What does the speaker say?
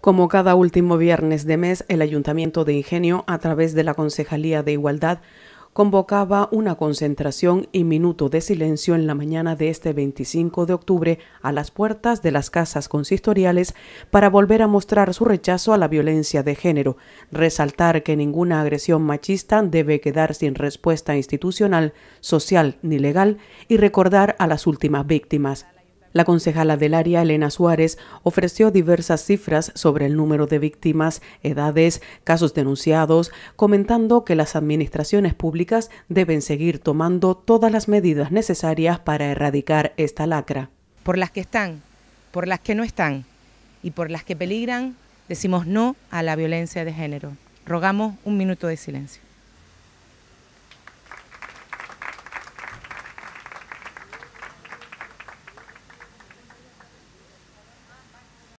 Como cada último viernes de mes, el Ayuntamiento de Ingenio, a través de la Concejalía de Igualdad, convocaba una concentración y minuto de silencio en la mañana de este 25 de octubre a las puertas de las casas consistoriales para volver a mostrar su rechazo a la violencia de género, resaltar que ninguna agresión machista debe quedar sin respuesta institucional, social ni legal y recordar a las últimas víctimas. La concejala del área, Elena Suárez, ofreció diversas cifras sobre el número de víctimas, edades, casos denunciados, comentando que las administraciones públicas deben seguir tomando todas las medidas necesarias para erradicar esta lacra. Por las que están, por las que no están y por las que peligran, decimos no a la violencia de género. Rogamos un minuto de silencio.